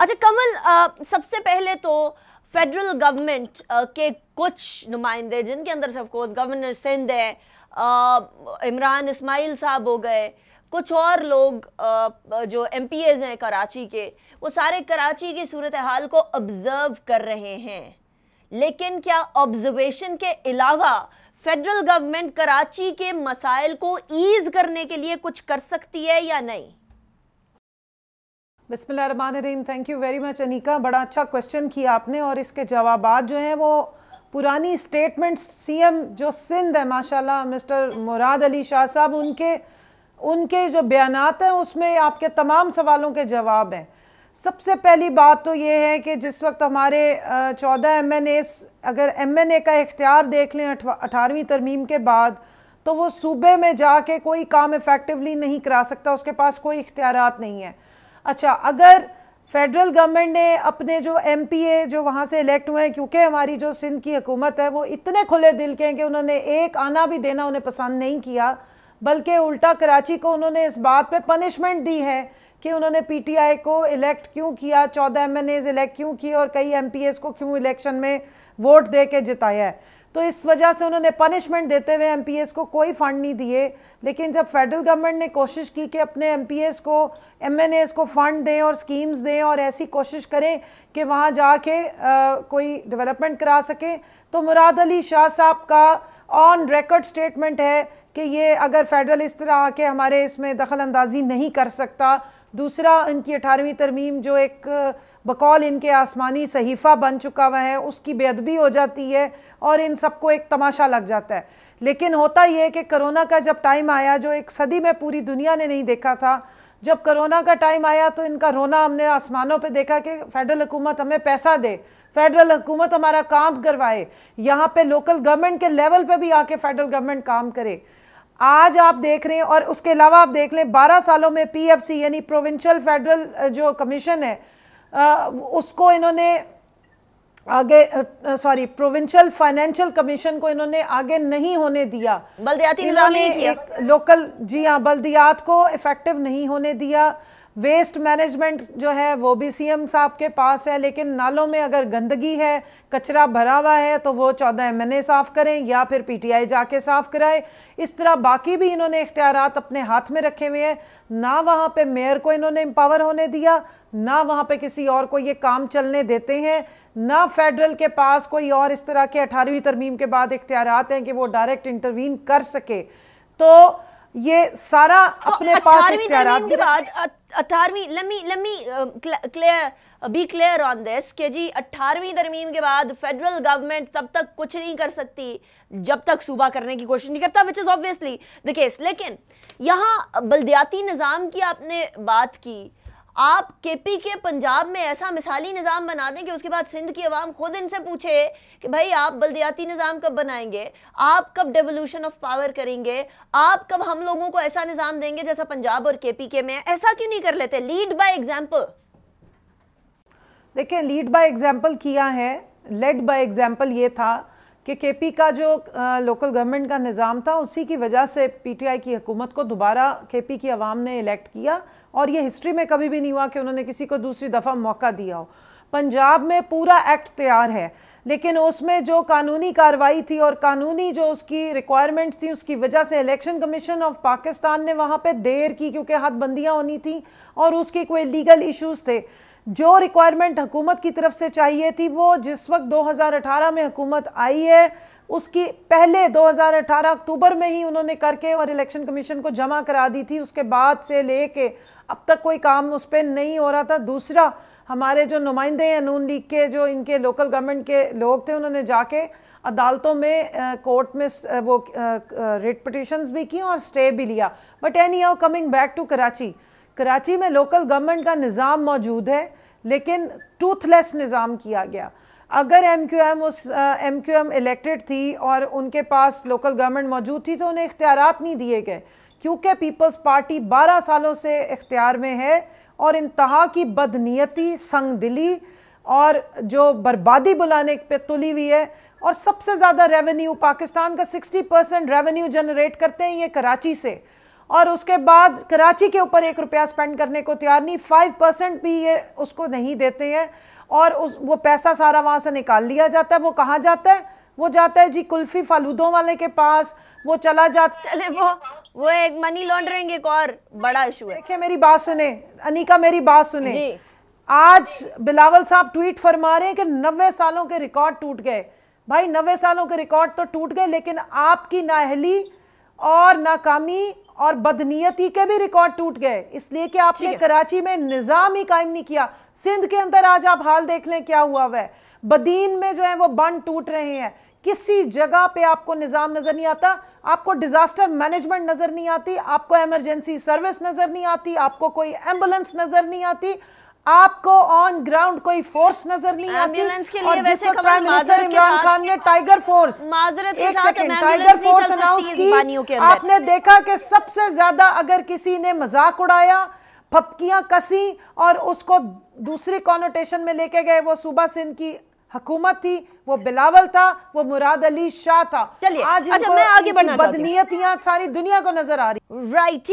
अच्छा कमल आ, सबसे पहले तो फेडरल गवर्नमेंट के कुछ नुमाइंदे जिनके अंदर से ऑफकोर्स गवर्नर सिंध है इमरान इस्माइल साहब हो गए कुछ और लोग आ, जो एम हैं कराची के वो सारे कराची की सूरत हाल को ऑब्ज़र्व कर रहे हैं लेकिन क्या ऑब्जर्वेशन के अलावा फेडरल गवर्नमेंट कराची के मसाइल को ईज़ करने के लिए कुछ कर सकती है या नहीं Rahim thank you very much Anika बड़ा अच्छा क्वेश्चन किया आपने और इसके जवाब जो हैं वो पुरानी स्टेटमेंट सीएम जो सिंध है माशाल्लाह मिस्टर मुराद अली शाह साहब उनके उनके जो बयान हैं उसमें आपके तमाम सवालों के जवाब हैं सबसे पहली बात तो ये है कि जिस वक्त हमारे चौदह एम एन एस अगर एम एन ए का इख्तियार देख लें अठारहवीं तरमीम के बाद तो वो सूबे में जाके कोई काम इफ़ेक्टिवली नहीं करा सकता उसके पास कोई इख्तियार नहीं है अच्छा अगर फेडरल गवर्नमेंट ने अपने जो एम जो वहाँ से इलेक्ट हुए हैं क्योंकि हमारी जो सिंध की हुकूमत है वो इतने खुले दिल के हैं कि उन्होंने एक आना भी देना उन्हें पसंद नहीं किया बल्कि उल्टा कराची को उन्होंने इस बात पे पनिशमेंट दी है कि उन्होंने पीटीआई को इलेक्ट क्यों किया चौदह एम इलेक्ट क्यों किए और कई एम को क्यों इलेक्शन में वोट दे के जिताया है तो इस वजह से उन्होंने पनिशमेंट देते हुए एमपीएस को कोई फंड नहीं दिए लेकिन जब फेडरल गवर्नमेंट ने कोशिश की कि अपने एमपीएस को एमएनएस को फंड दें और स्कीम्स दें और ऐसी कोशिश करें कि वहाँ जाके कोई डेवलपमेंट करा सकें तो मुराद अली शाह साहब का ऑन रिकॉर्ड स्टेटमेंट है कि ये अगर फेडरल इस तरह आके हमारे इसमें दखल अंदाजी नहीं कर सकता दूसरा इनकी अठारहवीं तरमीम जो एक बकौल इनके आसमानी सहीफ़ा बन चुका हुआ है उसकी बेदबी हो जाती है और इन सबको एक तमाशा लग जाता है लेकिन होता यह कि करोना का जब टाइम आया जो एक सदी में पूरी दुनिया ने नहीं देखा था जब करोना का टाइम आया तो इनका रोना हमने आसमानों पे देखा कि फेडरल हुकूमत हमें पैसा दे फेडरल हुकूमत हमारा काम करवाए यहाँ पे लोकल गवर्नमेंट के लेवल पे भी आके फेडरल गवर्नमेंट काम करे आज आप देख रहे हैं और उसके अलावा आप देख लें 12 सालों में पीएफसी यानी प्रोविंशियल फेडरल जो कमीशन है उसको इन्होंने आगे सॉरी प्रोविंशियल फाइनेंशियल कमीशन को इन्होंने आगे नहीं होने दिया बल्दियाती निजाम ने एक लोकल जी हाँ बल्दियात को इफेक्टिव नहीं होने दिया वेस्ट मैनेजमेंट जो है वो भी सीएम साहब के पास है लेकिन नालों में अगर गंदगी है कचरा भरा हुआ है तो वो चौदह एम एन साफ़ करें या फिर पीटीआई जाके साफ़ कराए इस तरह बाकी भी इन्होंने इख्तियार अपने हाथ में रखे हुए हैं ना वहाँ पे मेयर को इन्होंने एम्पावर होने दिया ना वहाँ पे किसी और को ये काम चलने देते हैं ना फेडरल के पास कोई और इस तरह के अठारहवीं तरमीम के बाद इख्तियार हैं कि वो डायरेक्ट इंटरवीन कर सके तो ये सारा so, तो अपने पास के बाद अठारहवीं लमी लमी clear B clear on this के जी अट्ठारहवीं तरमीम के बाद फेडरल गवर्नमेंट तब तक कुछ नहीं कर सकती जब तक सूबा करने की कोशिश नहीं करता which is obviously the case लेकिन यहाँ बलदियाती निज़ाम की आपने बात की आप केपी के पंजाब में ऐसा मिसाली निज़ाम बना दें कि उसके बाद सिंध की आवाम खुद इनसे पूछे कि भाई आप बल्दियाती निज़ाम कब बनाएंगे आप कब डेवोल्यूशन ऑफ पावर करेंगे आप कब हम लोगों को ऐसा निज़ाम देंगे जैसा पंजाब और केपी के में ऐसा क्यों नहीं कर लेते लीड बाय एग्जाम्पल देखिए लीड बाय एग्जाम्पल किया है लेड बाय एग्जाम्पल ये था कि केपी का जो आ, लोकल गवर्नमेंट का निज़ाम था उसी की वजह से पीटीआई की हुकूमत को दोबारा केपी की आवाम ने इलेक्ट किया और ये हिस्ट्री में कभी भी नहीं हुआ कि उन्होंने किसी को दूसरी दफ़ा मौका दिया हो पंजाब में पूरा एक्ट तैयार है लेकिन उसमें जो कानूनी कार्रवाई थी और कानूनी जो उसकी रिक्वायरमेंट्स थी उसकी वजह से इलेक्शन कमीशन ऑफ पाकिस्तान ने वहाँ पर देर की क्योंकि हदबंदियाँ होनी थी और उसके कोई लीगल इशूज़ थे जो रिक्वायरमेंट हुकूमत की तरफ से चाहिए थी वो जिस वक्त 2018 में हुकूमत आई है उसकी पहले 2018 अक्टूबर में ही उन्होंने करके और इलेक्शन कमीशन को जमा करा दी थी उसके बाद से ले के अब तक कोई काम उस पर नहीं हो रहा था दूसरा हमारे जो नुमाइंदे हैं नून लीग के जो इनके लोकल गवर्नमेंट के लोग थे उन्होंने जाके अदालतों में कोर्ट में वो रिट पटिशन्स भी की और स्टे भी लिया but anyhow coming back to Karachi Karachi में लोकल गवर्नमेंट का निज़ाम मौजूद है लेकिन टूथलेस निज़ाम किया गया अगर एम क्यू एम उस एम क्यू एम इलेक्टेड थी और उनके पास लोकल गवर्नमेंट मौजूद थी तो उन्हें इख्तियार नहीं दिए गए क्योंकि पीपल्स पार्टी बारह सालों से इख्तियार में है और इंतहा की बदनीति संग दिली और जो बर्बादी बुलाने पर तुली हुई है और सबसे ज़्यादा रेवेन्यू पाकिस्तान का 60 परसेंट रेवेन्यू जनरेट करते हैं ये कराची से और उसके बाद कराची के ऊपर एक रुपया स्पेंड करने को तैयार नहीं फाइव परसेंट भी ये उसको नहीं देते हैं और उस वो पैसा सारा वहाँ से निकाल लिया जाता है वो कहाँ जाता है वो जाता है जी कुल्फी फालूदों वाले के पास वो चला जाता चले वो वो एक मनी लॉन्ड्रिंग एक और बड़ा इशू है देखिए मेरी बात सुने अनिका मेरी बात सुने जी। आज बिलावल साहब ट्वीट फरमा रहे हैं कि नब्बे सालों के रिकॉर्ड टूट गए भाई नब्बे सालों के रिकॉर्ड तो टूट गए लेकिन आपकी नाहली और नाकामी और बदनीयती के भी रिकॉर्ड टूट गए इसलिए कि आपने कराची में निज़ाम ही कायम नहीं किया सिंध के अंदर आज आप हाल देख लें क्या हुआ वह बदीन में जो है वो बंद टूट रहे हैं किसी जगह पे आपको निज़ाम नज़र नहीं आता आपको डिज़ास्टर मैनेजमेंट नज़र नहीं आती आपको एमरजेंसी सर्विस नज़र नहीं आती आपको कोई एम्बुलेंस नज़र नहीं आती आपको ऑन ग्राउंड कोई फोर्स नजर नहीं आती के लिए और वैसे प्राइम मिनिस्टर इमरान खान ने टाइगर फोर्स माजरत एक सेकेंड टाइगर फोर्स अनाउंस की आपने देखा कि सबसे ज्यादा अगर किसी ने मजाक उड़ाया फपकियां कसी और उसको दूसरी कॉनोटेशन में लेके गए वो सूबा सिंध की हकूमत थी वो बिलावल था वो मुराद अली शाह था आज अच्छा, मैं आगे बढ़ना बदनीयतियां सारी दुनिया को नजर आ रही राइट ठीक